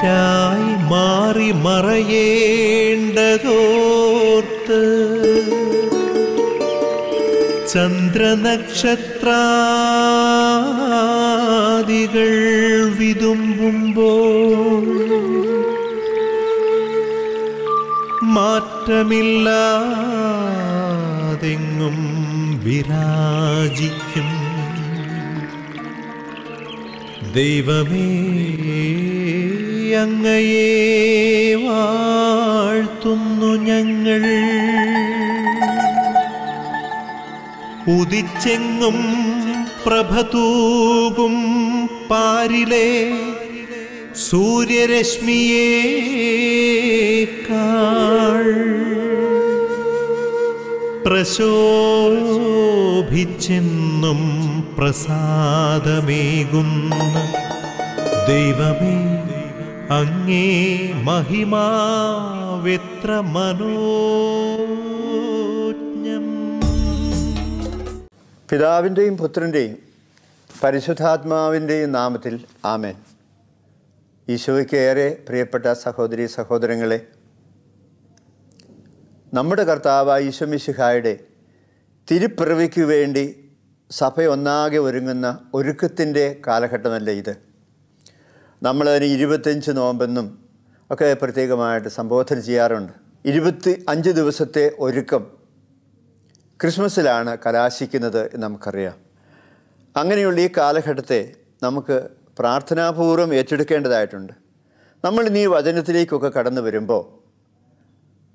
മാറ്റായി മാറി മറയേണ്ടതോർത്ത് ചന്ദ്രനക്ഷത്രാദികൾ വിതുമ്പുമ്പോൾ മാറ്റമില്ലാതെങ്ങും വിരാജിക്കും ദൈവമേ അങ്ങയെ വാഴ്ത്തുന്നു ഞങ്ങൾ ഉദിച്ചെങ്ങും പ്രഭതൂകും പാരിലെ സൂര്യരശ്മിയേ കാൾ പ്രശോഭിച്ചെന്നും പ്രസാദമേകുന്ന ദൈവമേ അങ്ങേ മഹിമാവിത്ര മനോജ്ഞം പിതാവിൻ്റെയും പുത്രൻ്റെയും പരിശുദ്ധാത്മാവിൻ്റെയും നാമത്തിൽ ആമേൻ ഈശോയ്ക്ക് ഏറെ പ്രിയപ്പെട്ട സഹോദരി സഹോദരങ്ങളെ നമ്മുടെ കർത്താവ് ഈശോമിശിഹായുടെ തിരുപ്പിറവിക്ക് വേണ്ടി സഭയൊന്നാകെ ഒരുങ്ങുന്ന ഒരുക്കത്തിൻ്റെ കാലഘട്ടമല്ലേ ഇത് നമ്മൾ ഇരുപത്തഞ്ച് നോമ്പെന്നും ഒക്കെ പ്രത്യേകമായിട്ട് സംബോധന ചെയ്യാറുണ്ട് ഇരുപത്തി അഞ്ച് ദിവസത്തെ ഒരുക്കം ക്രിസ്മസിലാണ് കലാശിക്കുന്നത് നമുക്കറിയാം അങ്ങനെയുള്ള ഈ കാലഘട്ടത്തെ നമുക്ക് പ്രാർത്ഥനാപൂർവ്വം ഏറ്റെടുക്കേണ്ടതായിട്ടുണ്ട് നമ്മൾ ഇനി വചനത്തിലേക്കൊക്കെ കടന്നു വരുമ്പോൾ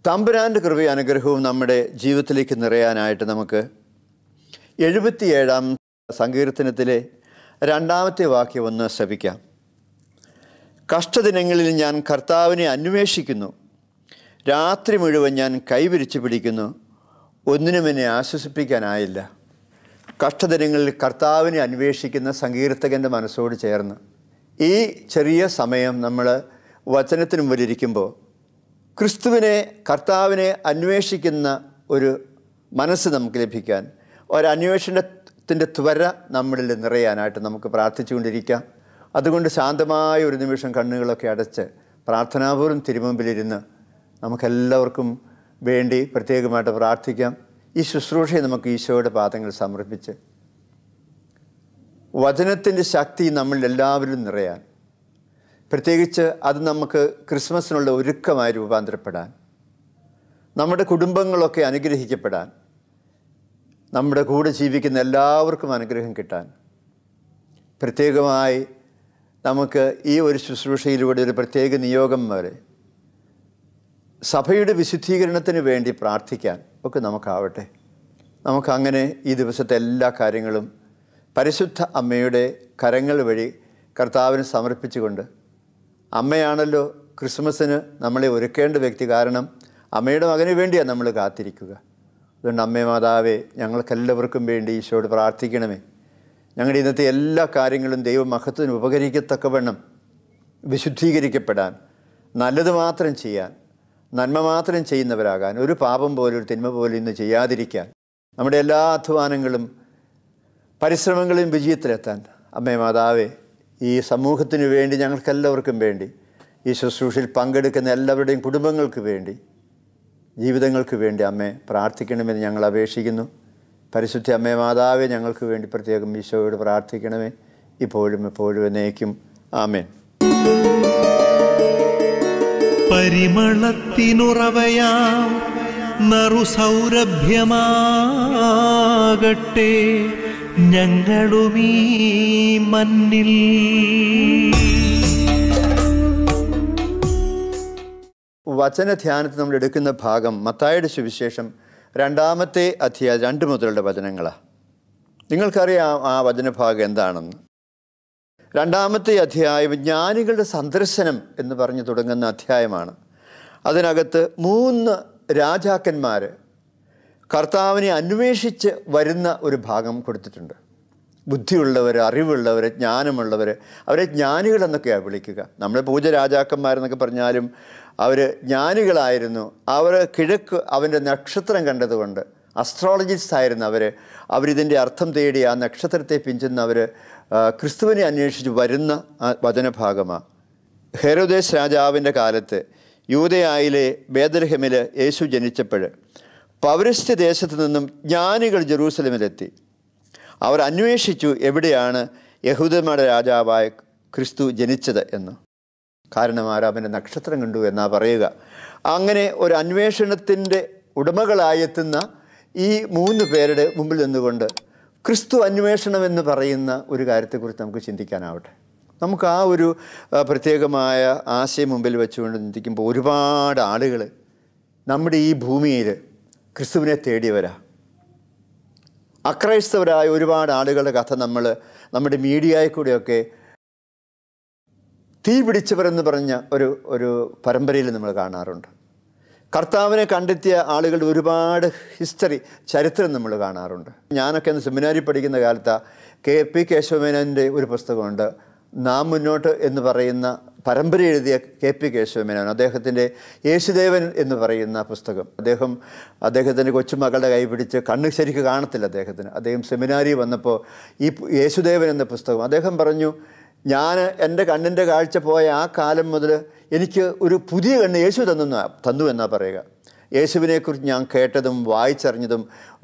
തമ്പുരാൻ്റെ കൃപയും അനുഗ്രഹവും നമ്മുടെ ജീവിതത്തിലേക്ക് നിറയാനായിട്ട് നമുക്ക് എഴുപത്തിയേഴാം സങ്കീർത്തനത്തിലെ രണ്ടാമത്തെ വാക്യം ഒന്ന് ശ്രമിക്കാം കഷ്ടദിനങ്ങളിൽ ഞാൻ കർത്താവിനെ അന്വേഷിക്കുന്നു രാത്രി മുഴുവൻ ഞാൻ കൈവിരിച്ച് പിടിക്കുന്നു ഒന്നിനും എന്നെ ആശ്വസിപ്പിക്കാനായില്ല കഷ്ടദിനങ്ങളിൽ കർത്താവിനെ അന്വേഷിക്കുന്ന സങ്കീർത്തകൻ്റെ മനസ്സോട് ചേർന്ന് ഈ ചെറിയ സമയം നമ്മൾ വചനത്തിന് മുമ്പിലിരിക്കുമ്പോൾ ക്രിസ്തുവിനെ കർത്താവിനെ അന്വേഷിക്കുന്ന ഒരു മനസ്സ് നമുക്ക് ലഭിക്കാൻ ഒരന്വേഷണത്തിൻ്റെ ത്വര നമ്മളിൽ നിറയാനായിട്ട് നമുക്ക് പ്രാർത്ഥിച്ചുകൊണ്ടിരിക്കാം അതുകൊണ്ട് ശാന്തമായ ഒരു നിമിഷം കണ്ണുകളൊക്കെ അടച്ച് പ്രാർത്ഥനാപൂർവ്വം തിരുമുമ്പിലിരുന്ന് നമുക്കെല്ലാവർക്കും വേണ്ടി പ്രത്യേകമായിട്ട് പ്രാർത്ഥിക്കാം ഈ ശുശ്രൂഷയെ നമുക്ക് ഈശോയുടെ പാദങ്ങൾ സമർപ്പിച്ച് വചനത്തിൻ്റെ ശക്തി നമ്മളിൽ എല്ലാവരും നിറയാൻ പ്രത്യേകിച്ച് അത് നമുക്ക് ക്രിസ്മസിനുള്ള ഒരുക്കമായി രൂപാന്തരപ്പെടാൻ നമ്മുടെ കുടുംബങ്ങളൊക്കെ അനുഗ്രഹിക്കപ്പെടാൻ നമ്മുടെ കൂടെ ജീവിക്കുന്ന എല്ലാവർക്കും അനുഗ്രഹം കിട്ടാൻ പ്രത്യേകമായി നമുക്ക് ഈ ഒരു ശുശ്രൂഷയിലൂടെ ഒരു പ്രത്യേക നിയോഗം വരെ സഭയുടെ വിശുദ്ധീകരണത്തിന് വേണ്ടി പ്രാർത്ഥിക്കാൻ ഒക്കെ നമുക്കാവട്ടെ നമുക്കങ്ങനെ ഈ ദിവസത്തെ എല്ലാ കാര്യങ്ങളും പരിശുദ്ധ അമ്മയുടെ കരങ്ങൾ വഴി കർത്താവിന് സമർപ്പിച്ചുകൊണ്ട് അമ്മയാണല്ലോ ക്രിസ്മസിന് നമ്മളെ ഒരുക്കേണ്ട വ്യക്തി കാരണം അമ്മയുടെ മകന് വേണ്ടിയാണ് നമ്മൾ കാത്തിരിക്കുക അതുകൊണ്ട് അമ്മേ മാതാവേ ഞങ്ങൾക്കെല്ലാവർക്കും വേണ്ടി ഈശോട് പ്രാർത്ഥിക്കണമേ ഞങ്ങളുടെ ഇന്നത്തെ എല്ലാ കാര്യങ്ങളും ദൈവ ദൈവമഹത്വത്തിന് ഉപകരിക്കത്തക്കവണ്ണം വിശുദ്ധീകരിക്കപ്പെടാൻ നല്ലത് മാത്രം ചെയ്യാൻ നന്മ മാത്രം ചെയ്യുന്നവരാകാൻ ഒരു പാപം പോലെ ഒരു തിന്മ പോലെ ഇന്ന് ചെയ്യാതിരിക്കാൻ നമ്മുടെ എല്ലാ അധ്വാനങ്ങളും പരിശ്രമങ്ങളും വിജയത്തിലെത്താൻ അമ്മേ മാതാവേ ഈ സമൂഹത്തിന് വേണ്ടി ഞങ്ങൾക്കെല്ലാവർക്കും വേണ്ടി ഈ ശുശ്രൂഷയിൽ പങ്കെടുക്കുന്ന എല്ലാവരുടെയും കുടുംബങ്ങൾക്ക് വേണ്ടി ജീവിതങ്ങൾക്ക് വേണ്ടി അമ്മേ പ്രാർത്ഥിക്കണമെന്ന് ഞങ്ങൾ അപേക്ഷിക്കുന്നു പരിശുദ്ധ അമ്മേ മാതാവേ ഞങ്ങൾക്ക് വേണ്ടി പ്രത്യേകം ഈശോയോട് പ്രാർത്ഥിക്കണമേ ഇപ്പോഴും എപ്പോഴും എന്നേക്കും ആമേ പരിമളത്തിനുറവയാം ഞങ്ങളുമീ മണ്ണിൽ വചനധ്യാനത്തിൽ നമ്മൾ എടുക്കുന്ന ഭാഗം മത്തായുടെ സുവിശേഷം രണ്ടാമത്തെ അധ്യായ രണ്ട് മുതലുള്ള വചനങ്ങളാണ് നിങ്ങൾക്കറിയാം ആ വചനഭാഗം എന്താണെന്ന് രണ്ടാമത്തെ അധ്യായം ജ്ഞാനികളുടെ സന്ദർശനം എന്ന് പറഞ്ഞു തുടങ്ങുന്ന അധ്യായമാണ് അതിനകത്ത് മൂന്ന് രാജാക്കന്മാർ കർത്താവിനെ അന്വേഷിച്ച് വരുന്ന ഒരു ഭാഗം കൊടുത്തിട്ടുണ്ട് ബുദ്ധിയുള്ളവർ അറിവുള്ളവർ ജ്ഞാനമുള്ളവർ അവരെ ജ്ഞാനികളെന്നൊക്കെയാണ് വിളിക്കുക നമ്മളെ പൂജ രാജാക്കന്മാരെന്നൊക്കെ പറഞ്ഞാലും അവർ ജ്ഞാനികളായിരുന്നു അവർ കിഴക്ക് അവൻ്റെ നക്ഷത്രം കണ്ടതുകൊണ്ട് അസ്ട്രോളജിസ്റ്റ് ആയിരുന്നു അവർ അവരിതിൻ്റെ അർത്ഥം തേടി ആ നക്ഷത്രത്തെ പിഞ്ചുന്നവർ ക്രിസ്തുവിനെ അന്വേഷിച്ച് വരുന്ന വചനഭാഗമാണ് ഹെറുദേശ് രാജാവിൻ്റെ കാലത്ത് യൂതയായിലെ ബേദർഹമിൽ യേശു ജനിച്ചപ്പോൾ പൗരസ്ത്യ ദേശത്തു നിന്നും ജ്ഞാനികൾ ജെറൂസലമിലെത്തി അവർ അന്വേഷിച്ചു എവിടെയാണ് യഹൂദന്മാരുടെ രാജാവായ ക്രിസ്തു ജനിച്ചത് എന്ന് കാരണമാരാമൻ്റെ നക്ഷത്രം കണ്ടു എന്നാ പറയുക അങ്ങനെ ഒരു അന്വേഷണത്തിൻ്റെ ഉടമകളായെത്തുന്ന ഈ മൂന്ന് പേരുടെ മുമ്പിൽ നിന്നുകൊണ്ട് ക്രിസ്തു അന്വേഷണം എന്ന് പറയുന്ന ഒരു കാര്യത്തെക്കുറിച്ച് നമുക്ക് ചിന്തിക്കാനാവട്ടെ നമുക്ക് ആ ഒരു പ്രത്യേകമായ ആശയം മുമ്പിൽ വെച്ചുകൊണ്ട് ചിന്തിക്കുമ്പോൾ ഒരുപാട് ആളുകൾ നമ്മുടെ ഈ ഭൂമിയിൽ ക്രിസ്തുവിനെ തേടി വരാം അക്രൈസ്തവരായ ഒരുപാട് ആളുകളുടെ കഥ നമ്മൾ നമ്മുടെ മീഡിയയിൽ കൂടെയൊക്കെ തീ പിടിച്ചവരെന്ന് പറഞ്ഞ ഒരു ഒരു പരമ്പരയിൽ നമ്മൾ കാണാറുണ്ട് കർത്താവിനെ കണ്ടെത്തിയ ആളുകളുടെ ഒരുപാട് ഹിസ്റ്ററി ചരിത്രം നമ്മൾ കാണാറുണ്ട് ഞാനൊക്കെ അന്ന് സെമിനാരി പഠിക്കുന്ന കാലത്ത് കെ പി കേശവമേനോൻ്റെ ഒരു പുസ്തകമുണ്ട് നാം മുന്നോട്ട് എന്ന് പറയുന്ന പരമ്പര എഴുതിയ കെ പി കേശവമേനോൻ അദ്ദേഹത്തിൻ്റെ യേശുദേവൻ എന്ന് പറയുന്ന പുസ്തകം അദ്ദേഹം അദ്ദേഹത്തിൻ്റെ കൊച്ചുമകളുടെ കൈ പിടിച്ച് കണ്ണ് ശരിക്ക് കാണത്തില്ല അദ്ദേഹത്തിന് അദ്ദേഹം സെമിനാരി വന്നപ്പോൾ ഈ യേശുദേവൻ എന്ന പുസ്തകം അദ്ദേഹം പറഞ്ഞു ഞാൻ എൻ്റെ കണ്ണിൻ്റെ കാഴ്ച പോയ ആ കാലം മുതൽ എനിക്ക് ഒരു പുതിയ കണ്ണ് യേശു തന്നു തന്നു എന്നാ പറയുക യേശുവിനെക്കുറിച്ച് ഞാൻ കേട്ടതും വായിച്ചറിഞ്ഞതും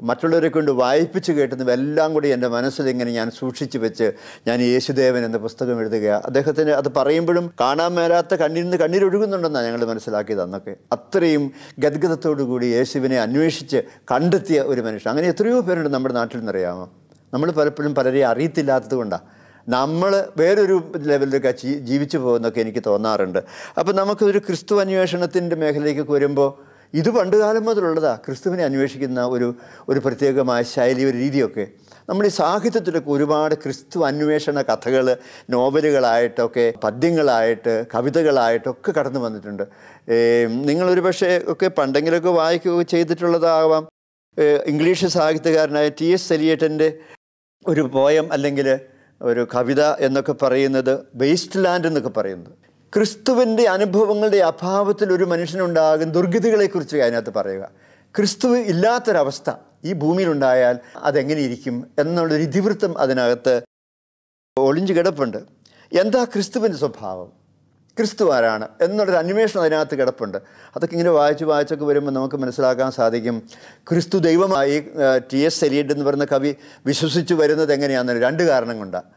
മറ്റുള്ളവരെ കൊണ്ട് വായിപ്പിച്ച് കേട്ടതും എല്ലാം കൂടി എൻ്റെ മനസ്സിലിങ്ങനെ ഞാൻ സൂക്ഷിച്ച് വെച്ച് ഞാൻ യേശുദേവൻ എന്ന പുസ്തകം എഴുതുകയാണ് അദ്ദേഹത്തിന് അത് പറയുമ്പോഴും കാണാൻ മേലാത്ത കണ്ണിൽ നിന്ന് കണ്ണീരൊഴുകുന്നുണ്ടെന്നാണ് ഞങ്ങൾ മനസ്സിലാക്കിയത് അന്നൊക്കെ അത്രയും കൂടി യേശുവിനെ അന്വേഷിച്ച് കണ്ടെത്തിയ ഒരു മനുഷ്യൻ അങ്ങനെ എത്രയോ പേരുണ്ട് നമ്മുടെ നാട്ടിൽ നിന്നറിയാമോ നമ്മൾ പലപ്പോഴും പലരെയും അറിയത്തില്ലാത്തത് കൊണ്ടാണ് നമ്മൾ വേറൊരു ലെവലിലൊക്കെ ജീവിച്ചു പോകുന്നൊക്കെ എനിക്ക് തോന്നാറുണ്ട് അപ്പോൾ നമുക്കൊരു ക്രിസ്തു അന്വേഷണത്തിൻ്റെ മേഖലയിലേക്ക് വരുമ്പോൾ ഇത് പണ്ടുകാലം മുതലുള്ളതാ ക്രിസ്തുവിനെ അന്വേഷിക്കുന്ന ഒരു ഒരു പ്രത്യേകമായ ശൈലി ഒരു രീതിയൊക്കെ നമ്മൾ ഈ സാഹിത്യത്തിലൊക്കെ ഒരുപാട് ക്രിസ്തു അന്വേഷണ കഥകൾ നോവലുകളായിട്ടൊക്കെ പദ്യങ്ങളായിട്ട് കവിതകളായിട്ടൊക്കെ കടന്നു വന്നിട്ടുണ്ട് നിങ്ങളൊരു പക്ഷേ ഒക്കെ പണ്ടെങ്കിലൊക്കെ വായിക്കുകയോ ചെയ്തിട്ടുള്ളതാവാം ഇംഗ്ലീഷ് സാഹിത്യകാരനായ ടി എസ് സെലിയേറ്റൻ്റെ ഒരു പോയം അല്ലെങ്കിൽ ഒരു കവിത എന്നൊക്കെ പറയുന്നത് വേസ്റ്റ് ലാൻഡ് എന്നൊക്കെ പറയുന്നത് ക്രിസ്തുവിൻ്റെ അനുഭവങ്ങളുടെ അഭാവത്തിൽ ഒരു മനുഷ്യനുണ്ടാകുന്ന ദുർഗതികളെക്കുറിച്ച് അതിനകത്ത് പറയുക ക്രിസ്തു ഇല്ലാത്തൊരവസ്ഥ ഈ ഭൂമിയിലുണ്ടായാൽ അതെങ്ങനെ ഇരിക്കും എന്നുള്ളൊരു ഇതിവൃത്തം അതിനകത്ത് ഒളിഞ്ഞു കിടപ്പുണ്ട് എന്താ ക്രിസ്തുവിൻ്റെ സ്വഭാവം ക്രിസ്തു ആരാണ് എന്നുള്ളൊരു അന്വേഷണം അതിനകത്ത് കിടപ്പുണ്ട് അതൊക്കെ ഇങ്ങനെ വായിച്ച് വായിച്ചൊക്കെ വരുമ്പോൾ നമുക്ക് മനസ്സിലാക്കാൻ സാധിക്കും ക്രിസ്തു ദൈവമായി ടി എസ് എലിയഡ് എന്ന് പറയുന്ന കവി വിശ്വസിച്ചു വരുന്നത് എങ്ങനെയാണെന്ന് രണ്ട് കാരണം കൊണ്ടാണ്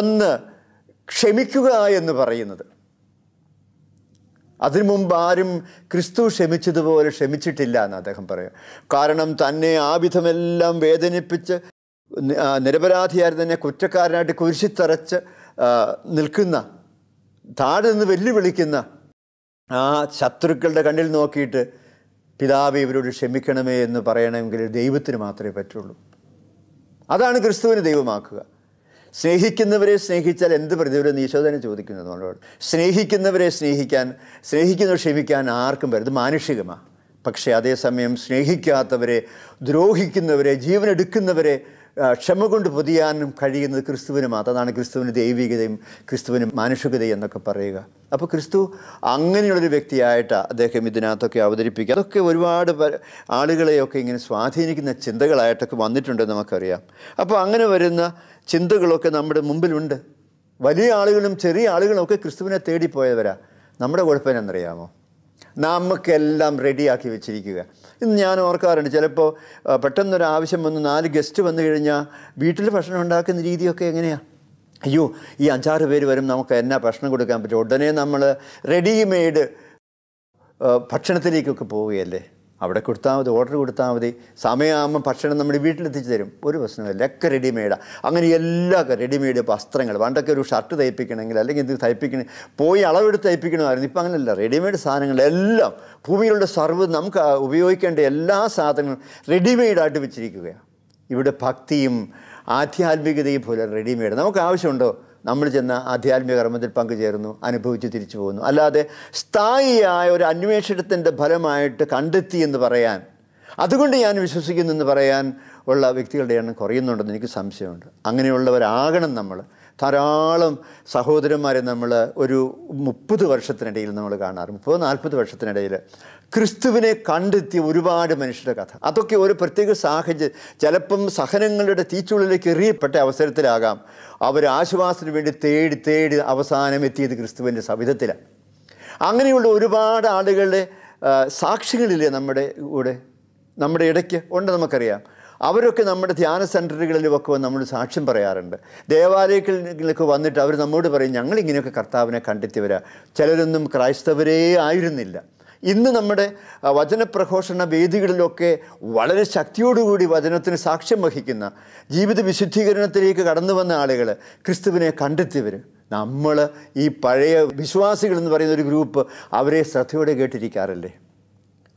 ഒന്ന് ക്ഷമിക്കുക എന്ന് പറയുന്നത് അതിനു മുമ്പ് ആരും ക്രിസ്തു ക്ഷമിച്ചതുപോലെ ക്ഷമിച്ചിട്ടില്ല എന്ന് അദ്ദേഹം പറയും കാരണം തന്നെ ആവിധമെല്ലാം വേദനിപ്പിച്ച് നിരപരാധിയായി തന്നെ കുറ്റക്കാരനായിട്ട് കുരിശിത്തറച്ച് നിൽക്കുന്ന താഴെ നിന്ന് വെല്ലുവിളിക്കുന്ന ആ ശത്രുക്കളുടെ കണ്ണിൽ നോക്കിയിട്ട് പിതാവ് ഇവരോട് ക്ഷമിക്കണമേ എന്ന് പറയണമെങ്കിൽ ദൈവത്തിന് മാത്രമേ പറ്റുള്ളൂ അതാണ് ക്രിസ്തുവിനെ ദൈവമാക്കുക സ്നേഹിക്കുന്നവരെ സ്നേഹിച്ചാൽ എന്ത് പ്രതിഫലം നീശോധന ചോദിക്കുന്നത് നമ്മളോട് സ്നേഹിക്കുന്നവരെ സ്നേഹിക്കാൻ സ്നേഹിക്കുന്നവർ ക്ഷമിക്കാൻ ആർക്കും വരും ഇത് മാനുഷികമാണ് പക്ഷേ അതേസമയം സ്നേഹിക്കാത്തവരെ ദ്രോഹിക്കുന്നവരെ ജീവനെടുക്കുന്നവരെ ക്ഷമ കൊണ്ട് പൊതിയാനും കഴിയുന്നത് ക്രിസ്തുവിന് മാത്രം അതാണ് ക്രിസ്തുവിന് ദൈവികതയും ക്രിസ്തുവിന് മാനുഷികതയും എന്നൊക്കെ പറയുക അപ്പോൾ ക്രിസ്തു അങ്ങനെയുള്ളൊരു വ്യക്തിയായിട്ട് അദ്ദേഹം ഇതിനകത്തൊക്കെ അവതരിപ്പിക്കുക അതൊക്കെ ഒരുപാട് ആളുകളെയൊക്കെ ഇങ്ങനെ സ്വാധീനിക്കുന്ന ചിന്തകളായിട്ടൊക്കെ വന്നിട്ടുണ്ടെന്ന് നമുക്കറിയാം അപ്പോൾ അങ്ങനെ വരുന്ന ചിന്തകളൊക്കെ നമ്മുടെ മുമ്പിലുണ്ട് വലിയ ആളുകളും ചെറിയ ആളുകളും ഒക്കെ ക്രിസ്തുവിനെ തേടിപ്പോയവരാ നമ്മുടെ കുഴപ്പം എന്നറിയാമോ നമുക്കെല്ലാം റെഡിയാക്കി വെച്ചിരിക്കുക ഇന്ന് ഞാൻ ഓർക്കാറുണ്ട് ചിലപ്പോൾ പെട്ടെന്നൊരു ആവശ്യം വന്ന് നാല് ഗസ്റ്റ് വന്നു കഴിഞ്ഞാൽ വീട്ടിൽ ഭക്ഷണം ഉണ്ടാക്കുന്ന രീതിയൊക്കെ എങ്ങനെയാണ് അയ്യോ ഈ അഞ്ചാറ് പേര് വരും നമുക്ക് എന്നാ ഭക്ഷണം കൊടുക്കാൻ പറ്റും ഉടനെ നമ്മൾ റെഡിമെയ്ഡ് ഭക്ഷണത്തിലേക്കൊക്കെ പോവുകയല്ലേ അവിടെ കൊടുത്താൽ മതി ഓർഡർ കൊടുത്താൽ മതി സമയമാകുമ്പോൾ ഭക്ഷണം നമ്മുടെ വീട്ടിലെത്തിച്ച് തരും ഒരു പ്രശ്നമില്ല ഒക്കെ റെഡിമെയ്ഡാണ് അങ്ങനെ എല്ലാ റെഡിമെയ്ഡ് വസ്ത്രങ്ങൾ പണ്ടൊക്കെ ഒരു ഷർട്ട് തയ്പ്പിക്കണമെങ്കിൽ അല്ലെങ്കിൽ ഇത് തയ്പ്പിക്കണ പോയി അളവെടുത്ത് തയ്പ്പിക്കണമായിരുന്നു ഇപ്പം അങ്ങനെയല്ല റെഡിമെയ്ഡ് സാധനങ്ങളെല്ലാം ഭൂമിയിലുള്ള സർവ്വ നമുക്ക് ഉപയോഗിക്കേണ്ട എല്ലാ സാധനങ്ങളും റെഡിമെയ്ഡായിട്ട് വെച്ചിരിക്കുകയാണ് ഇവിടെ ഭക്തിയും ആധ്യാത്മികതയും പോലെ റെഡിമെയ്ഡ് നമുക്ക് ആവശ്യമുണ്ടോ നമ്മൾ ചെന്ന ആധ്യാത്മിക കർമ്മത്തിൽ പങ്കുചേരുന്നു അനുഭവിച്ച് തിരിച്ചു പോകുന്നു അല്ലാതെ സ്ഥായിയായ ഒരു അന്വേഷണത്തിൻ്റെ ഫലമായിട്ട് കണ്ടെത്തി എന്ന് പറയാൻ അതുകൊണ്ട് ഞാൻ വിശ്വസിക്കുന്നു എന്ന് പറയാൻ ഉള്ള വ്യക്തികളുടെ എണ്ണം കുറയുന്നുണ്ടെന്ന് എനിക്ക് സംശയമുണ്ട് അങ്ങനെയുള്ളവരാകണം നമ്മൾ ധാരാളം സഹോദരന്മാരെ നമ്മൾ ഒരു മുപ്പത് വർഷത്തിനിടയിൽ നമ്മൾ കാണാറ് മുപ്പത് നാൽപ്പത് വർഷത്തിനിടയിൽ ക്രിസ്തുവിനെ കണ്ടെത്തിയ ഒരുപാട് മനുഷ്യരുടെ കഥ അതൊക്കെ ഒരു പ്രത്യേക സാഹചര്യം ചിലപ്പം സഹനങ്ങളുടെ തീച്ചുള്ളിലേക്ക് എറിയപ്പെട്ട അവസരത്തിലാകാം അവർ ആശ്വാസത്തിന് വേണ്ടി തേടി തേടി അവസാനം എത്തിയത് ക്രിസ്തുവിൻ്റെ സവിധത്തിലാണ് അങ്ങനെയുള്ള ഒരുപാട് ആളുകളുടെ സാക്ഷികളില്ലേ നമ്മുടെ കൂടെ നമ്മുടെ ഇടയ്ക്ക് ഉണ്ട് നമുക്കറിയാം അവരൊക്കെ നമ്മുടെ ധ്യാന സെൻറ്ററുകളിലുമൊക്കെ നമ്മൾ സാക്ഷ്യം പറയാറുണ്ട് ദേവാലയങ്ങളിലൊക്കെ വന്നിട്ട് അവർ നമ്മോട് പറയും ഞങ്ങളിങ്ങനെയൊക്കെ കർത്താവിനെ വരാം ചിലരൊന്നും ക്രൈസ്തവരേ ആയിരുന്നില്ല ഇന്ന് നമ്മുടെ വചനപ്രഘോഷണ വേദികളിലൊക്കെ വളരെ ശക്തിയോടുകൂടി വചനത്തിന് സാക്ഷ്യം വഹിക്കുന്ന ജീവിത വിശുദ്ധീകരണത്തിലേക്ക് കടന്നു വന്ന ആളുകൾ ക്രിസ്തുവിനെ കണ്ടെത്തിയവർ നമ്മൾ ഈ പഴയ വിശ്വാസികൾ എന്ന് പറയുന്ന ഒരു ഗ്രൂപ്പ് അവരെ ശ്രദ്ധയോടെ കേട്ടിരിക്കാറില്ലേ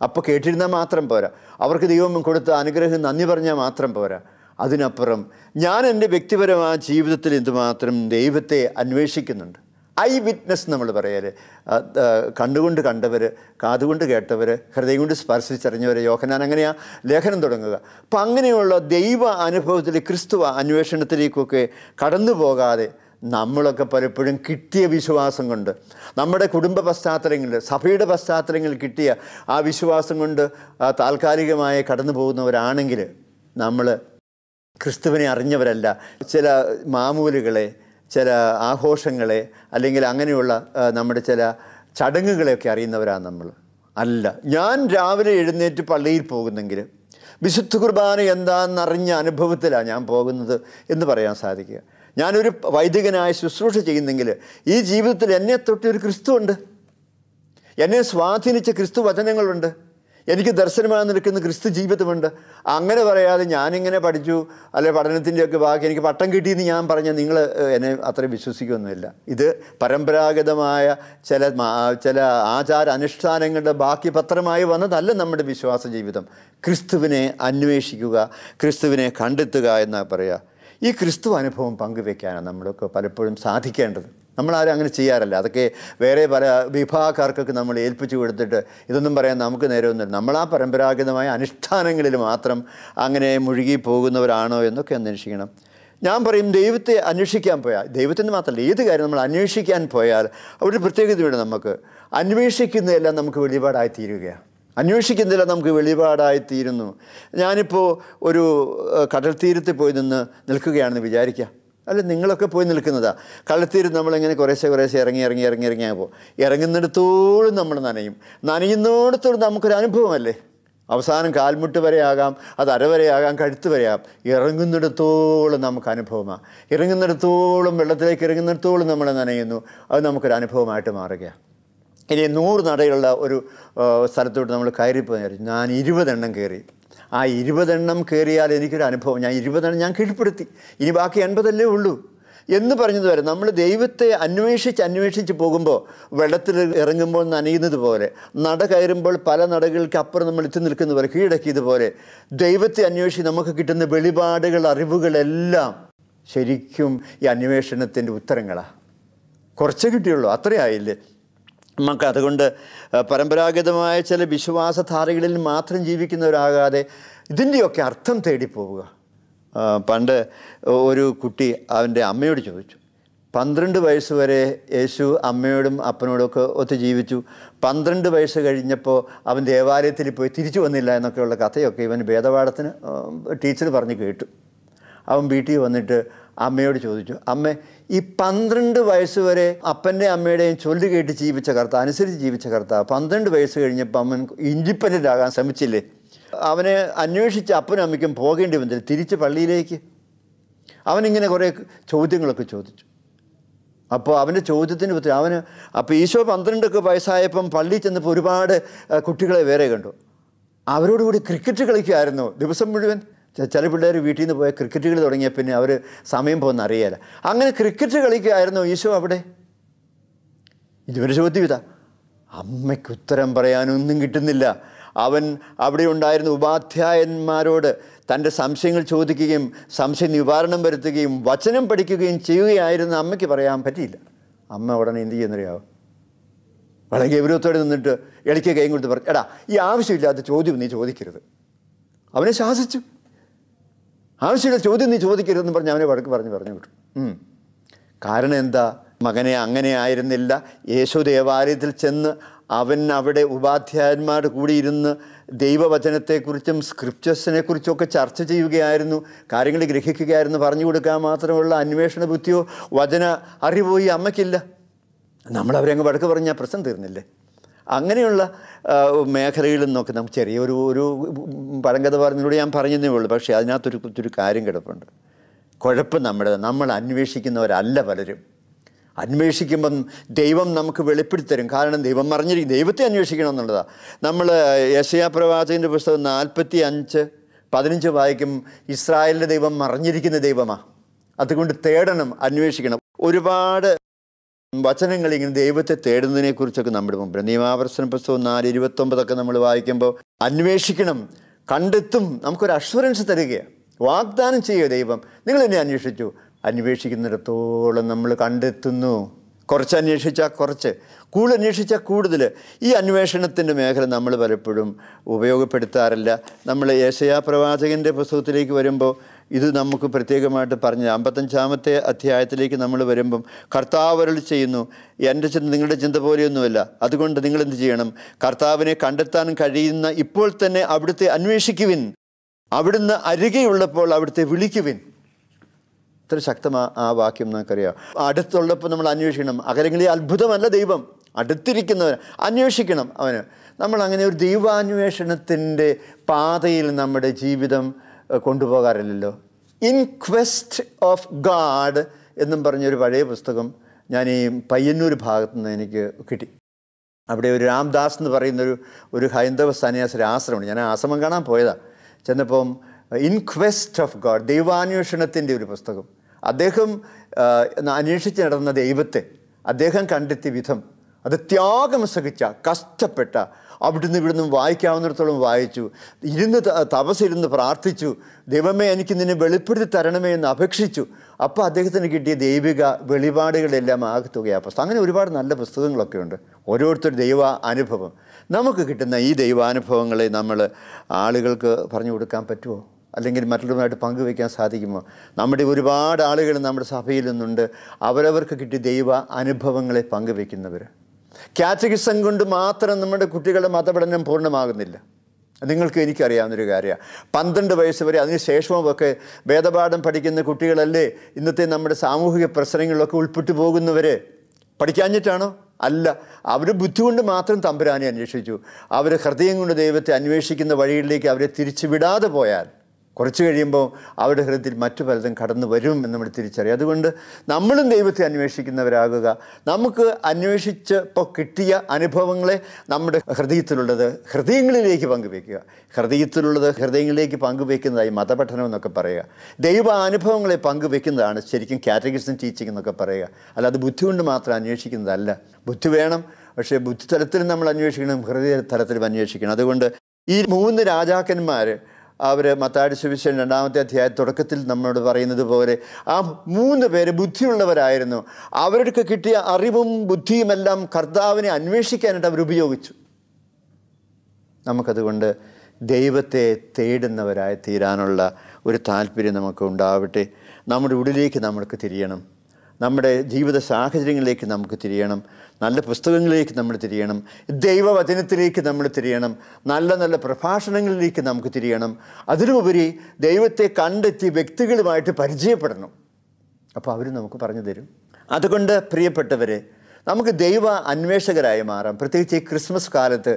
അപ്പോൾ കേട്ടിരുന്നാൽ മാത്രം പോരാ അവർക്ക് ദൈവം കൊടുത്ത അനുഗ്രഹം നന്ദി പറഞ്ഞാൽ മാത്രം പോരാ അതിനപ്പുറം ഞാൻ എൻ്റെ വ്യക്തിപരമായ ജീവിതത്തിൽ എന്തുമാത്രം ദൈവത്തെ അന്വേഷിക്കുന്നുണ്ട് ഐ വിറ്റ്നസ് നമ്മൾ പറയല് കണ്ടുകൊണ്ട് കണ്ടവർ കാതുകൊണ്ട് കേട്ടവർ ഹൃദയം കൊണ്ട് സ്പർശിച്ചറിഞ്ഞവർ യോഹനാൻ അങ്ങനെയാ ലേഖനം തുടങ്ങുക അപ്പം അങ്ങനെയുള്ള ദൈവ അനുഭവത്തിൽ ക്രിസ്തുവ അന്വേഷണത്തിലേക്കൊക്കെ കടന്നു പോകാതെ നമ്മളൊക്കെ പലപ്പോഴും കിട്ടിയ വിശ്വാസം കൊണ്ട് നമ്മുടെ കുടുംബ പശ്ചാത്തലങ്ങളിൽ സഭയുടെ പശ്ചാത്തലങ്ങളിൽ കിട്ടിയ ആ വിശ്വാസം കൊണ്ട് താൽക്കാലികമായി കടന്നു പോകുന്നവരാണെങ്കിൽ നമ്മൾ ക്രിസ്തുവിനെ അറിഞ്ഞവരല്ല ചില മാമൂലുകളെ ചില ആഘോഷങ്ങളെ അല്ലെങ്കിൽ അങ്ങനെയുള്ള നമ്മുടെ ചില ചടങ്ങുകളെയൊക്കെ അറിയുന്നവരാണ് നമ്മൾ അല്ല ഞാൻ രാവിലെ എഴുന്നേറ്റ് പള്ളിയിൽ പോകുന്നെങ്കിൽ വിശുദ്ധ കുർബാന എന്താണെന്നറിഞ്ഞ അനുഭവത്തിലാണ് ഞാൻ പോകുന്നത് എന്ന് പറയാൻ സാധിക്കുക ഞാനൊരു വൈദികനായ ശുശ്രൂഷ ചെയ്യുന്നെങ്കിൽ ഈ ജീവിതത്തിൽ എന്നെ തൊട്ടി ഒരു ക്രിസ്തു ഉണ്ട് എന്നെ സ്വാധീനിച്ച ക്രിസ്തു വചനങ്ങളുണ്ട് എനിക്ക് ദർശനമായി നിൽക്കുന്ന ക്രിസ്തു ജീവിതമുണ്ട് അങ്ങനെ പറയാതെ ഞാനിങ്ങനെ പഠിച്ചു അല്ലെ പഠനത്തിൻ്റെയൊക്കെ ബാക്കി എനിക്ക് പട്ടം കിട്ടിയെന്ന് ഞാൻ പറഞ്ഞാൽ നിങ്ങൾ എന്നെ അത്ര വിശ്വസിക്കുകയൊന്നുമില്ല ഇത് പരമ്പരാഗതമായ ചില ചില ആചാര അനുഷ്ഠാനങ്ങളുടെ ബാക്കി പത്രമായി വന്നതല്ല നമ്മുടെ വിശ്വാസ ജീവിതം ക്രിസ്തുവിനെ അന്വേഷിക്കുക ക്രിസ്തുവിനെ കണ്ടെത്തുക എന്നാണ് പറയുക ഈ ക്രിസ്തു അനുഭവം പങ്കുവെക്കാനാണ് നമ്മളൊക്കെ പലപ്പോഴും സാധിക്കേണ്ടത് നമ്മളാരും അങ്ങനെ ചെയ്യാറില്ല അതൊക്കെ വേറെ പല വിഭാഗക്കാർക്കൊക്കെ നമ്മൾ ഏൽപ്പിച്ചു കൊടുത്തിട്ട് ഇതൊന്നും പറയാൻ നമുക്ക് നേരമൊന്നുമില്ല നമ്മൾ ആ പരമ്പരാഗതമായ അനുഷ്ഠാനങ്ങളിൽ മാത്രം അങ്ങനെ മുഴുകി പോകുന്നവരാണോ എന്നൊക്കെ അന്വേഷിക്കണം ഞാൻ പറയും ദൈവത്തെ അന്വേഷിക്കാൻ പോയാൽ ദൈവത്തിന് മാത്രമല്ല ഏത് കാര്യം നമ്മൾ അന്വേഷിക്കാൻ പോയാൽ അവിടെ വേണം നമുക്ക് അന്വേഷിക്കുന്നതെല്ലാം നമുക്ക് വെളിപാടായി തീരുകയാണ് അന്വേഷിക്കുന്നില്ല നമുക്ക് വെളിപാടായിത്തീരുന്നു ഞാനിപ്പോൾ ഒരു കടൽ തീരത്ത് പോയി നിന്ന് നിൽക്കുകയാണെന്ന് വിചാരിക്കുക അല്ല നിങ്ങളൊക്കെ പോയി നിൽക്കുന്നതാ കടൽത്തീരത്ത് നമ്മളിങ്ങനെ കുറേശ്ശെ കുറേശ്ശെ ഇറങ്ങി ഇറങ്ങി ഇറങ്ങി ഇറങ്ങി പോകും ഇറങ്ങുന്നിടത്തോളം നമ്മൾ നനയും നനയുന്നിടത്തോളം നമുക്കൊരു അനുഭവമല്ലേ അവസാനം കാൽമുട്ട് വരെയാകാം അത് അര വരെയാകാം കഴുത്ത് വരെയാകാം ഇറങ്ങുന്നിടത്തോളം നമുക്ക് അനുഭവമാണ് ഇറങ്ങുന്നിടത്തോളം വെള്ളത്തിലേക്ക് ഇറങ്ങുന്നിടത്തോളം നമ്മൾ നനയുന്നു അത് നമുക്കൊരു അനുഭവമായിട്ട് മാറുകയാണ് ഇനി നൂറ് നടയുള്ള ഒരു സ്ഥലത്തോട്ട് നമ്മൾ കയറിപ്പോയെന്ന് വിചാരിച്ചു ഞാൻ ഇരുപതെണ്ണം കയറി ആ ഇരുപതെണ്ണം കയറിയാൽ എനിക്കൊരു അനുഭവം ഞാൻ ഇരുപതെണ്ണം ഞാൻ കീഴ്പ്പെടുത്തി ഇനി ബാക്കി എൺപതല്ലേ ഉള്ളൂ എന്ന് പറഞ്ഞത് വരെ നമ്മൾ ദൈവത്തെ അന്വേഷിച്ച് അന്വേഷിച്ച് പോകുമ്പോൾ വെള്ളത്തിൽ ഇറങ്ങുമ്പോൾ നനയുന്നത് പോലെ നട കയറുമ്പോൾ പല നടകൾക്ക് അപ്പുറം നമ്മൾ എത്തി നിൽക്കുന്നത് പോലെ കീഴടക്കിയതുപോലെ ദൈവത്തെ അന്വേഷിച്ച് നമുക്ക് കിട്ടുന്ന വെളിപാടുകൾ അറിവുകളെല്ലാം ശരിക്കും ഈ അന്വേഷണത്തിൻ്റെ ഉത്തരങ്ങളാണ് കുറച്ചേ കിട്ടിയുള്ളൂ അത്രയായില്ലേ നമുക്ക് അതുകൊണ്ട് പരമ്പരാഗതമായ ചില വിശ്വാസധാരകളിൽ മാത്രം ജീവിക്കുന്നവരാകാതെ ഇതിൻ്റെയൊക്കെ അർത്ഥം തേടിപ്പോവുക പണ്ട് ഒരു കുട്ടി അവൻ്റെ അമ്മയോട് ചോദിച്ചു പന്ത്രണ്ട് വയസ്സ് വരെ യേശു അമ്മയോടും അപ്പനോടൊക്കെ ഒത്തു ജീവിച്ചു പന്ത്രണ്ട് വയസ്സ് കഴിഞ്ഞപ്പോൾ അവൻ ദേവാലയത്തിൽ പോയി തിരിച്ചു വന്നില്ല എന്നൊക്കെയുള്ള കഥയൊക്കെ ഇവൻ ഭേദപാഠത്തിന് ടീച്ചർ പറഞ്ഞ് കേട്ടു അവൻ വീട്ടിൽ വന്നിട്ട് അമ്മയോട് ചോദിച്ചു അമ്മ ഈ പന്ത്രണ്ട് വയസ്സ് വരെ അപ്പൻ്റെ അമ്മയുടെയും ചൊല്ലു കേട്ട് ജീവിച്ച കർത്താവ് അനുസരിച്ച് ജീവിച്ച കർത്താവ് പന്ത്രണ്ട് വയസ്സ് കഴിഞ്ഞപ്പോൾ അമ്മൻ ഇൻഡിപെൻഡൻ്റ് ആകാൻ ശ്രമിച്ചില്ലേ അവനെ അന്വേഷിച്ച് അപ്പനും അമ്മയ്ക്കും പോകേണ്ടി വന്നില്ല തിരിച്ച് പള്ളിയിലേക്ക് അവനിങ്ങനെ കുറേ ചോദ്യങ്ങളൊക്കെ ചോദിച്ചു അപ്പോൾ അവൻ്റെ ചോദ്യത്തിന് പറ്റി അവന് അപ്പോൾ ഈശോ പന്ത്രണ്ടൊക്കെ വയസ്സായപ്പം പള്ളിയിൽ ചെന്നപ്പോൾ ഒരുപാട് കുട്ടികളെ വേറെ കണ്ടു അവരോടുകൂടി ക്രിക്കറ്റ് കളിക്കുമായിരുന്നു ദിവസം മുഴുവൻ ചില പിള്ളേർ വീട്ടിൽ നിന്ന് പോയ ക്രിക്കറ്റ് കളി തുടങ്ങിയാൽ പിന്നെ അവർ സമയം പോകുന്ന അറിയാല അങ്ങനെ ക്രിക്കറ്റ് കളിക്കുകയായിരുന്നു ഈശോ അവിടെ ഇതുവരെ ചോദ്യവിത അമ്മയ്ക്ക് ഉത്തരം പറയാനൊന്നും കിട്ടുന്നില്ല അവൻ അവിടെ ഉണ്ടായിരുന്ന ഉപാധ്യായന്മാരോട് തൻ്റെ സംശയങ്ങൾ ചോദിക്കുകയും സംശയ നിവാരണം വരുത്തുകയും വചനം പഠിക്കുകയും ചെയ്യുകയായിരുന്നു അമ്മയ്ക്ക് പറയാൻ പറ്റിയില്ല അമ്മ ഉടനെ എന്ത് ചെയ്യുന്നറിയാവോ വളരെ ഗൗരവത്തോടെ നിന്നിട്ട് ഇടയ്ക്ക് കൈയും കൊടുത്ത് പറഞ്ഞു എടാ ഈ ആവശ്യമില്ലാത്ത ചോദ്യം നീ ചോദിക്കരുത് അവനെ ശാസിച്ചു ആവശ്യമില്ല ചോദ്യം നീ ചോദിക്കരുതെന്ന് പറഞ്ഞ് അവനെ വഴക്ക് പറഞ്ഞ് പറഞ്ഞു വിട്ടു കാരണം എന്താ മകനെ അങ്ങനെ ആയിരുന്നില്ല യേശു ദേവാലയത്തിൽ ചെന്ന് അവൻ അവിടെ ഉപാധ്യായന്മാർ കൂടിയിരുന്ന് ദൈവവചനത്തെക്കുറിച്ചും ഒക്കെ ചർച്ച ചെയ്യുകയായിരുന്നു കാര്യങ്ങൾ ഗ്രഹിക്കുകയായിരുന്നു പറഞ്ഞു കൊടുക്കാൻ മാത്രമുള്ള അന്വേഷണ ബുദ്ധിയോ വചന അറിവോ ഈ അമ്മയ്ക്കില്ല നമ്മളവരെ അങ്ങ് വഴക്ക് പറഞ്ഞാൽ പ്രശ്നം തീർന്നില്ലേ അങ്ങനെയുള്ള മേഖലയിൽ നിന്നൊക്കെ നമുക്ക് ചെറിയൊരു ഒരു പഴങ്കഥ പറഞ്ഞതിലൂടെ ഞാൻ പറഞ്ഞതേ ഉള്ളൂ പക്ഷേ അതിനകത്തൊരു ഒരു കാര്യം കിടപ്പുണ്ട് കുഴപ്പം നമ്മുടെ നമ്മൾ അന്വേഷിക്കുന്നവരല്ല പലരും അന്വേഷിക്കുമ്പം ദൈവം നമുക്ക് വെളിപ്പെടുത്തരും കാരണം ദൈവം അറിഞ്ഞിരിക്കും ദൈവത്തെ അന്വേഷിക്കണം എന്നുള്ളതാണ് നമ്മൾ പ്രവാചകൻ്റെ പുസ്തകം നാൽപ്പത്തി അഞ്ച് പതിനഞ്ച് വായിക്കും ഇസ്രായേലിൻ്റെ ദൈവം മറിഞ്ഞിരിക്കുന്ന ദൈവമാണ് അതുകൊണ്ട് തേടണം അന്വേഷിക്കണം ഒരുപാട് വചനങ്ങൾ ഇങ്ങനെ ദൈവത്തെ തേടുന്നതിനെ കുറിച്ചൊക്കെ നമ്മുടെ മുമ്പിൽ നിയമാവർത്തന പുസ്തകം നാല് ഇരുപത്തൊമ്പതൊക്കെ നമ്മൾ വായിക്കുമ്പോൾ അന്വേഷിക്കണം കണ്ടെത്തും നമുക്കൊരു അഷുറൻസ് തരികയാണ് വാഗ്ദാനം ചെയ്യുക ദൈവം നിങ്ങൾ എന്നെ അന്വേഷിച്ചു അന്വേഷിക്കുന്നിടത്തോളം നമ്മൾ കണ്ടെത്തുന്നു കുറച്ച് അന്വേഷിച്ചാൽ കുറച്ച് കൂടുതൽ അന്വേഷിച്ചാൽ കൂടുതൽ ഈ അന്വേഷണത്തിൻ്റെ മേഖല നമ്മൾ പലപ്പോഴും ഉപയോഗപ്പെടുത്താറില്ല നമ്മൾ യേശയാ പ്രവാചകൻ്റെ പുസ്തകത്തിലേക്ക് വരുമ്പോൾ ഇത് നമുക്ക് പ്രത്യേകമായിട്ട് പറഞ്ഞ അമ്പത്തഞ്ചാമത്തെ അധ്യായത്തിലേക്ക് നമ്മൾ വരുമ്പം അരുൾ ചെയ്യുന്നു എൻ്റെ ചിന്ത നിങ്ങളുടെ ചിന്ത പോലെയൊന്നുമല്ല അതുകൊണ്ട് നിങ്ങൾ എന്ത് ചെയ്യണം കർത്താവിനെ കണ്ടെത്താൻ കഴിയുന്ന ഇപ്പോൾ തന്നെ അവിടുത്തെ അന്വേഷിക്കുവിൻ അവിടുന്ന് അരികെയുള്ളപ്പോൾ അവിടുത്തെ വിളിക്കുവിൻ ഇത്ര ശക്തമാ ആ വാക്യം നമുക്കറിയാം അടുത്തുള്ളപ്പോൾ നമ്മൾ അന്വേഷിക്കണം അകലെങ്കിൽ അത്ഭുതമല്ല ദൈവം അടുത്തിരിക്കുന്നവൻ അന്വേഷിക്കണം അവന് നമ്മൾ അങ്ങനെ ഒരു ദൈവാന്വേഷണത്തിൻ്റെ പാതയിൽ നമ്മുടെ ജീവിതം കൊണ്ടുപോകാറില്ലല്ലോ ഇൻ ക്വസ്റ്റ് ഓഫ് ഗാഡ് എന്നും പറഞ്ഞൊരു പഴയ പുസ്തകം ഞാൻ ഈ പയ്യന്നൂർ ഭാഗത്തു നിന്ന് എനിക്ക് കിട്ടി അവിടെ ഒരു രാംദാസ് എന്ന് പറയുന്നൊരു ഒരു ഹൈന്ദവ സന്യാസിയുടെ ആശ്രമമുണ്ട് ഞാൻ ആശ്രമം കാണാൻ പോയതാണ് ചെന്നപ്പം ഇൻ ക്വസ്റ്റ് ഓഫ് ഗാഡ് ദൈവാന്വേഷണത്തിൻ്റെ ഒരു പുസ്തകം അദ്ദേഹം അന്വേഷിച്ച് നടന്ന ദൈവത്തെ അദ്ദേഹം കണ്ടെത്തിയ വിധം അത് ത്യാഗം സഹിച്ച കഷ്ടപ്പെട്ട അവിടുന്ന് ഇവിടുന്ന് വായിക്കാവുന്നിടത്തോളം വായിച്ചു ഇരുന്ന് തപസ്സിരുന്ന് പ്രാർത്ഥിച്ചു ദൈവമേ എനിക്ക് നിന്നെ വെളിപ്പെടുത്തി തരണമേ എന്ന് അപേക്ഷിച്ചു അപ്പോൾ അദ്ദേഹത്തിന് കിട്ടിയ ദൈവിക വെളിപാടുകളെല്ലാം തുകയാ പുസ്തകം അങ്ങനെ ഒരുപാട് നല്ല പുസ്തകങ്ങളൊക്കെ ഉണ്ട് ഓരോരുത്തർ ദൈവ അനുഭവം നമുക്ക് കിട്ടുന്ന ഈ ദൈവാനുഭവങ്ങളെ നമ്മൾ ആളുകൾക്ക് പറഞ്ഞു കൊടുക്കാൻ പറ്റുമോ അല്ലെങ്കിൽ മറ്റുള്ളവരുമായിട്ട് പങ്കുവയ്ക്കാൻ സാധിക്കുമോ നമ്മുടെ ഒരുപാട് ആളുകൾ നമ്മുടെ സഭയിൽ നിന്നുണ്ട് അവരവർക്ക് കിട്ടിയ ദൈവ അനുഭവങ്ങളെ പങ്കുവയ്ക്കുന്നവർ കാറ്റഗിസം കൊണ്ട് മാത്രം നമ്മുടെ കുട്ടികളുടെ മതപഠനം പൂർണ്ണമാകുന്നില്ല നിങ്ങൾക്ക് എനിക്കറിയാവുന്നൊരു കാര്യമാണ് പന്ത്രണ്ട് വയസ്സ് വരെ ഒക്കെ വേദപാഠം പഠിക്കുന്ന കുട്ടികളല്ലേ ഇന്നത്തെ നമ്മുടെ സാമൂഹിക പ്രശ്നങ്ങളിലൊക്കെ ഉൾപ്പെട്ടു പോകുന്നവർ പഠിക്കാഞ്ഞിട്ടാണോ അല്ല അവർ ബുദ്ധി കൊണ്ട് മാത്രം തമ്പുരാനെ അന്വേഷിച്ചു അവർ ഹൃദയം കൊണ്ട് ദൈവത്തെ അന്വേഷിക്കുന്ന വഴിയിലേക്ക് അവരെ തിരിച്ചു വിടാതെ പോയാൽ കുറച്ച് കഴിയുമ്പോൾ അവരുടെ ഹൃദയത്തിൽ മറ്റു പലതും കടന്നു വരും എന്ന് നമ്മൾ തിരിച്ചറിയും അതുകൊണ്ട് നമ്മളും ദൈവത്തെ അന്വേഷിക്കുന്നവരാകുക നമുക്ക് അന്വേഷിച്ചപ്പോൾ കിട്ടിയ അനുഭവങ്ങളെ നമ്മുടെ ഹൃദയത്തിലുള്ളത് ഹൃദയങ്ങളിലേക്ക് പങ്കുവയ്ക്കുക ഹൃദയത്തിലുള്ളത് ഹൃദയങ്ങളിലേക്ക് പങ്കുവയ്ക്കുന്നതായി മതപഠനം എന്നൊക്കെ പറയുക ദൈവ അനുഭവങ്ങളെ പങ്കുവെക്കുന്നതാണ് ശരിക്കും കാറ്റഗറിസം ടീച്ചിങ് എന്നൊക്കെ പറയുക അല്ലാതെ ബുദ്ധി കൊണ്ട് മാത്രം അന്വേഷിക്കുന്നതല്ല ബുദ്ധി വേണം പക്ഷേ ബുദ്ധി തലത്തിലും നമ്മൾ അന്വേഷിക്കണം ഹൃദയ തലത്തിലും അന്വേഷിക്കണം അതുകൊണ്ട് ഈ മൂന്ന് രാജാക്കന്മാർ അവർ മത്താടി സുവിശേഷൻ രണ്ടാമത്തെ അധ്യായ തുടക്കത്തിൽ നമ്മോട് പറയുന്നത് പോലെ ആ മൂന്ന് പേര് ബുദ്ധിയുള്ളവരായിരുന്നു അവർക്ക് കിട്ടിയ അറിവും ബുദ്ധിയുമെല്ലാം കർത്താവിനെ അന്വേഷിക്കാനായിട്ട് അവർ ഉപയോഗിച്ചു നമുക്കതുകൊണ്ട് ദൈവത്തെ തേടുന്നവരായി തീരാനുള്ള ഒരു താല്പര്യം നമുക്ക് ഉണ്ടാവട്ടെ നമ്മുടെ ഉള്ളിലേക്ക് നമ്മൾക്ക് തിരിയണം നമ്മുടെ ജീവിത സാഹചര്യങ്ങളിലേക്ക് നമുക്ക് തിരിയണം നല്ല പുസ്തകങ്ങളിലേക്ക് നമ്മൾ തിരിയണം ദൈവവചനത്തിലേക്ക് നമ്മൾ തിരിയണം നല്ല നല്ല പ്രഭാഷണങ്ങളിലേക്ക് നമുക്ക് തിരിയണം അതിനുപരി ദൈവത്തെ കണ്ടെത്തി വ്യക്തികളുമായിട്ട് പരിചയപ്പെടണം അപ്പോൾ അവർ നമുക്ക് പറഞ്ഞു തരും അതുകൊണ്ട് പ്രിയപ്പെട്ടവരെ നമുക്ക് ദൈവ അന്വേഷകരായി മാറാം പ്രത്യേകിച്ച് ഈ ക്രിസ്മസ് കാലത്ത്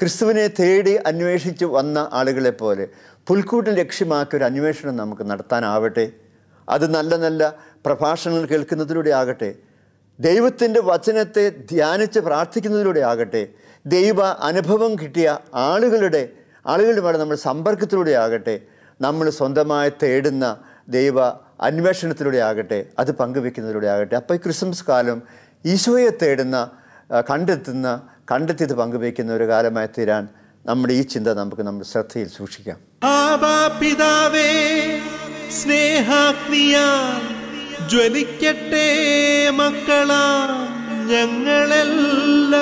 ക്രിസ്തുവിനെ തേടി അന്വേഷിച്ച് വന്ന ആളുകളെ പോലെ പുൽക്കൂട്ടിൽ ലക്ഷ്യമാക്കിയ ഒരു അന്വേഷണം നമുക്ക് നടത്താനാവട്ടെ അത് നല്ല നല്ല പ്രഭാഷണങ്ങൾ കേൾക്കുന്നതിലൂടെ ആകട്ടെ ദൈവത്തിൻ്റെ വചനത്തെ ധ്യാനിച്ച് പ്രാർത്ഥിക്കുന്നതിലൂടെ ആകട്ടെ ദൈവ അനുഭവം കിട്ടിയ ആളുകളുടെ ആളുകളുമായി നമ്മൾ സമ്പർക്കത്തിലൂടെ ആകട്ടെ നമ്മൾ സ്വന്തമായി തേടുന്ന ദൈവ അന്വേഷണത്തിലൂടെ ആകട്ടെ അത് പങ്കുവെക്കുന്നതിലൂടെ ആകട്ടെ അപ്പോൾ ഈ ക്രിസ്മസ് കാലം ഈശോയെ തേടുന്ന കണ്ടെത്തുന്ന കണ്ടെത്തിയത് പങ്കുവയ്ക്കുന്ന ഒരു കാലമായി തീരാൻ നമ്മുടെ ഈ ചിന്ത നമുക്ക് നമ്മുടെ ശ്രദ്ധയിൽ സൂക്ഷിക്കാം സ്നേഹാഗ്നിയാൽ ജ്വലിക്കട്ടെ മക്കളാ ഞങ്ങളെല്ല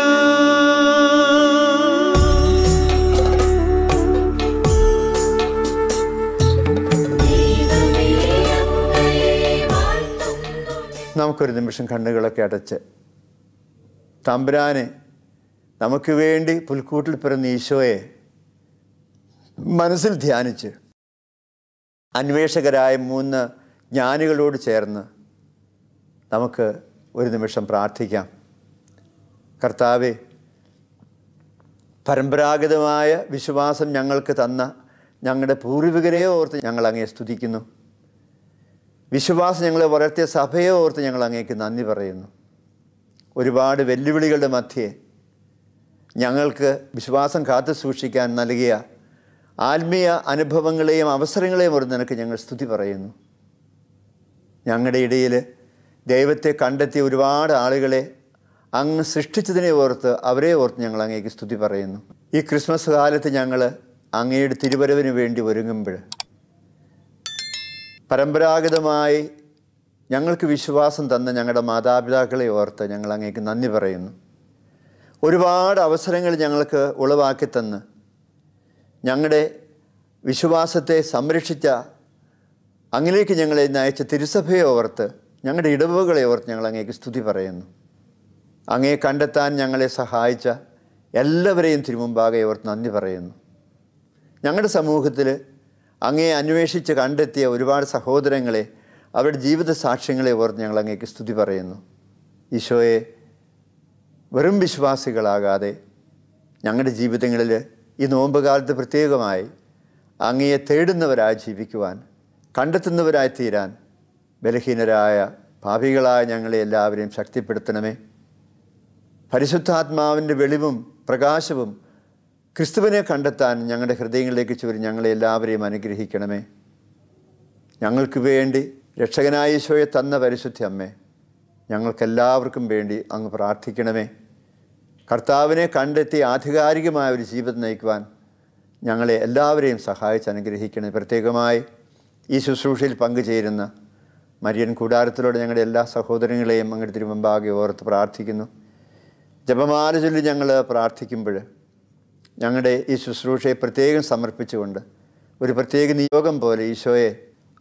നമുക്കൊരു നിമിഷം കണ്ണുകളൊക്കെ അടച്ച് തമ്പുരാനെ നമുക്ക് വേണ്ടി പുൽക്കൂട്ടിൽ പിറന്ന ഈശോയെ മനസ്സിൽ ധ്യാനിച്ച് അന്വേഷകരായ മൂന്ന് ജ്ഞാനികളോട് ചേർന്ന് നമുക്ക് ഒരു നിമിഷം പ്രാർത്ഥിക്കാം കർത്താവെ പരമ്പരാഗതമായ വിശ്വാസം ഞങ്ങൾക്ക് തന്ന ഞങ്ങളുടെ പൂർവികരെ ഓർത്ത് ഞങ്ങൾ അങ്ങേ സ്തുതിക്കുന്നു വിശ്വാസം ഞങ്ങളെ വളർത്തിയ സഭയെ ഓർത്ത് ഞങ്ങൾ അങ്ങേക്ക് നന്ദി പറയുന്നു ഒരുപാട് വെല്ലുവിളികളുടെ മധ്യേ ഞങ്ങൾക്ക് വിശ്വാസം കാത്തു സൂക്ഷിക്കാൻ നൽകിയ ആത്മീയ അനുഭവങ്ങളെയും അവസരങ്ങളെയും ഓർത്ത് നിനക്ക് ഞങ്ങൾ സ്തുതി പറയുന്നു ഞങ്ങളുടെ ഇടയിൽ ദൈവത്തെ കണ്ടെത്തിയ ഒരുപാട് ആളുകളെ അങ്ങ് സൃഷ്ടിച്ചതിനെ ഓർത്ത് അവരെ ഓർത്ത് ഞങ്ങൾ അങ്ങേക്ക് സ്തുതി പറയുന്നു ഈ ക്രിസ്മസ് കാലത്ത് ഞങ്ങൾ അങ്ങയുടെ തിരുവരവിന് വേണ്ടി ഒരുങ്ങുമ്പോൾ പരമ്പരാഗതമായി ഞങ്ങൾക്ക് വിശ്വാസം തന്ന ഞങ്ങളുടെ മാതാപിതാക്കളെ ഓർത്ത് ഞങ്ങൾ അങ്ങേക്ക് നന്ദി പറയുന്നു ഒരുപാട് അവസരങ്ങൾ ഞങ്ങൾക്ക് ഉളവാക്കി തന്ന് ഞങ്ങളുടെ വിശ്വാസത്തെ സംരക്ഷിച്ച അങ്ങിലേക്ക് ഞങ്ങളെ നയിച്ച തിരുസഭയെ ഓർത്ത് ഞങ്ങളുടെ ഇടവുകളെ ഓർത്ത് ഞങ്ങൾ അങ്ങേക്ക് സ്തുതി പറയുന്നു അങ്ങേ കണ്ടെത്താൻ ഞങ്ങളെ സഹായിച്ച എല്ലാവരെയും തിരുമുമ്പാകെ ഓർത്ത് നന്ദി പറയുന്നു ഞങ്ങളുടെ സമൂഹത്തിൽ അങ്ങേ അന്വേഷിച്ച് കണ്ടെത്തിയ ഒരുപാട് സഹോദരങ്ങളെ അവരുടെ ജീവിത സാക്ഷ്യങ്ങളെ ഓർത്ത് ഞങ്ങൾ അങ്ങേക്ക് സ്തുതി പറയുന്നു ഈശോയെ വെറും വിശ്വാസികളാകാതെ ഞങ്ങളുടെ ജീവിതങ്ങളിൽ ഈ നോമ്പുകാലത്ത് പ്രത്യേകമായി അങ്ങയെ തേടുന്നവരായി ജീവിക്കുവാൻ കണ്ടെത്തുന്നവരായി തീരാൻ ബലഹീനരായ പാപികളായ ഞങ്ങളെ എല്ലാവരെയും ശക്തിപ്പെടുത്തണമേ പരിശുദ്ധാത്മാവിൻ്റെ വെളിവും പ്രകാശവും ക്രിസ്തുവിനെ കണ്ടെത്താൻ ഞങ്ങളുടെ ഹൃദയങ്ങളിലേക്ക് ചൊരി ഞങ്ങളെ എല്ലാവരെയും അനുഗ്രഹിക്കണമേ ഞങ്ങൾക്ക് വേണ്ടി രക്ഷകനായ ഈശോയെ തന്ന പരിശുദ്ധി അമ്മേ ഞങ്ങൾക്കെല്ലാവർക്കും വേണ്ടി അങ്ങ് പ്രാർത്ഥിക്കണമേ കർത്താവിനെ കണ്ടെത്തി ആധികാരികമായ ഒരു ജീവിതം നയിക്കുവാൻ ഞങ്ങളെ എല്ലാവരെയും സഹായിച്ച് അനുഗ്രഹിക്കണേ പ്രത്യേകമായി ഈ ശുശ്രൂഷയിൽ പങ്കുചേരുന്ന മരിയൻ കൂടാരത്തിലൂടെ ഞങ്ങളുടെ എല്ലാ സഹോദരങ്ങളെയും അങ്ങനെ തിരുമുമ്പാകെ ഓർത്ത് പ്രാർത്ഥിക്കുന്നു ജപമാല ചൊല്ലി ഞങ്ങൾ പ്രാർത്ഥിക്കുമ്പോൾ ഞങ്ങളുടെ ഈ ശുശ്രൂഷയെ പ്രത്യേകം സമർപ്പിച്ചുകൊണ്ട് ഒരു പ്രത്യേക നിയോഗം പോലെ ഈശോയെ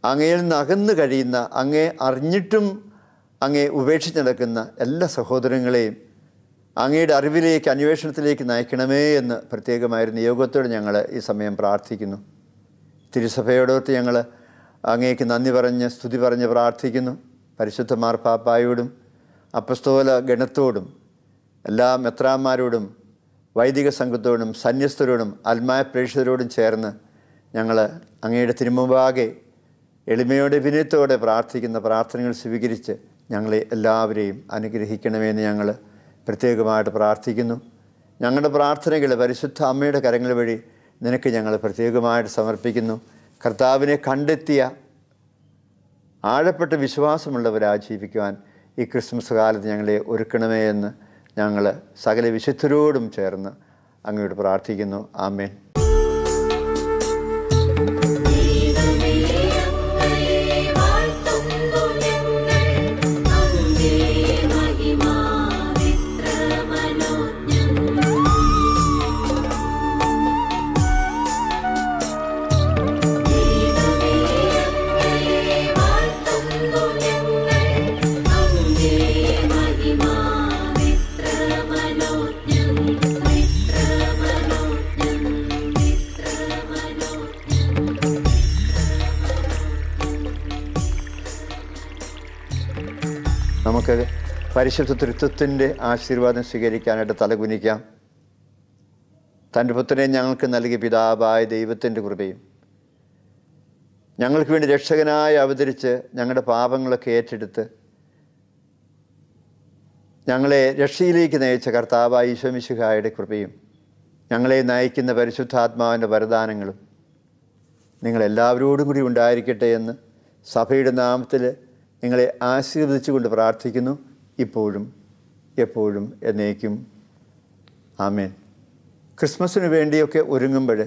അങ്ങയിൽ നിന്ന് അകന്നു കഴിയുന്ന അങ്ങേ അറിഞ്ഞിട്ടും അങ്ങേ ഉപേക്ഷിച്ച് നടക്കുന്ന എല്ലാ സഹോദരങ്ങളെയും അങ്ങയുടെ അറിവിലേക്ക് അന്വേഷണത്തിലേക്ക് നയിക്കണമേ എന്ന് പ്രത്യേകമായൊരു നിയോഗത്തോട് ഞങ്ങൾ ഈ സമയം പ്രാർത്ഥിക്കുന്നു തിരുസഭയോടൊത്ത് ഞങ്ങൾ അങ്ങേക്ക് നന്ദി പറഞ്ഞ് സ്തുതി പറഞ്ഞ് പ്രാർത്ഥിക്കുന്നു പരിശുദ്ധ മാർപ്പാപ്പായോടും അപ്പസ്തോല ഗണത്തോടും എല്ലാ മെത്രാന്മാരോടും വൈദിക സംഘത്തോടും സന്യസ്തരോടും ആത്മായ പ്രേക്ഷിതരോടും ചേർന്ന് ഞങ്ങൾ അങ്ങയുടെ തിരുമുമ്പാകെ എളിമയോടെ വിനയത്തോടെ പ്രാർത്ഥിക്കുന്ന പ്രാർത്ഥനകൾ സ്വീകരിച്ച് ഞങ്ങളെ എല്ലാവരെയും അനുഗ്രഹിക്കണമെന്ന് ഞങ്ങൾ പ്രത്യേകമായിട്ട് പ്രാർത്ഥിക്കുന്നു ഞങ്ങളുടെ പ്രാർത്ഥനകൾ പരിശുദ്ധ അമ്മയുടെ കരങ്ങൾ വഴി നിനക്ക് ഞങ്ങൾ പ്രത്യേകമായിട്ട് സമർപ്പിക്കുന്നു കർത്താവിനെ കണ്ടെത്തിയ ആഴപ്പെട്ട വിശ്വാസമുള്ളവരായി ജീവിക്കുവാൻ ഈ ക്രിസ്മസ് കാലത്ത് ഞങ്ങളെ ഒരുക്കണമേ എന്ന് ഞങ്ങൾ സകല വിശുദ്ധരോടും ചേർന്ന് അങ്ങയോട് പ്രാർത്ഥിക്കുന്നു ആമേൻ പരിശുദ്ധ തൃത്വത്തിൻ്റെ ആശീർവാദം സ്വീകരിക്കാനായിട്ട് തലകുനിക്കാം തൻ്റെ പുത്രനെ ഞങ്ങൾക്ക് നൽകി പിതാവായ ദൈവത്തിൻ്റെ കൃപയും ഞങ്ങൾക്ക് വേണ്ടി രക്ഷകനായി അവതരിച്ച് ഞങ്ങളുടെ പാപങ്ങളൊക്കെ ഏറ്റെടുത്ത് ഞങ്ങളെ രക്ഷയിലേക്ക് നയിച്ച കർത്താവായ ഈശോമിശുഹായുടെ കൃപയും ഞങ്ങളെ നയിക്കുന്ന പരിശുദ്ധാത്മാവിൻ്റെ വരദാനങ്ങളും നിങ്ങളെല്ലാവരോടും കൂടി ഉണ്ടായിരിക്കട്ടെ എന്ന് സഭയുടെ നാമത്തിൽ നിങ്ങളെ ആശീർവദിച്ചുകൊണ്ട് പ്രാർത്ഥിക്കുന്നു ഇപ്പോഴും എപ്പോഴും എന്നേക്കും ആമേൻ ക്രിസ്മസിന് വേണ്ടിയൊക്കെ ഒരുങ്ങുമ്പോൾ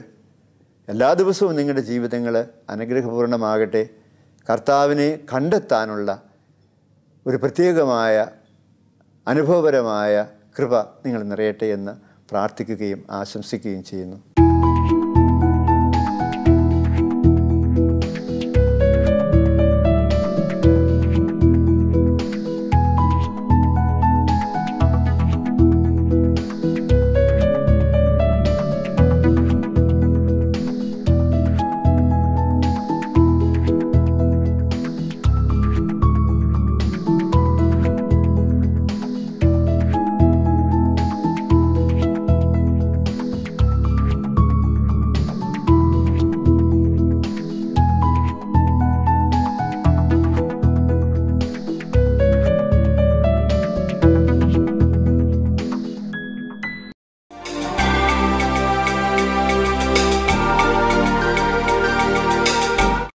എല്ലാ ദിവസവും നിങ്ങളുടെ ജീവിതങ്ങൾ അനുഗ്രഹപൂർണ്ണമാകട്ടെ കർത്താവിനെ കണ്ടെത്താനുള്ള ഒരു പ്രത്യേകമായ അനുഭവപരമായ കൃപ നിങ്ങൾ നിറയട്ടെ എന്ന് പ്രാർത്ഥിക്കുകയും ആശംസിക്കുകയും ചെയ്യുന്നു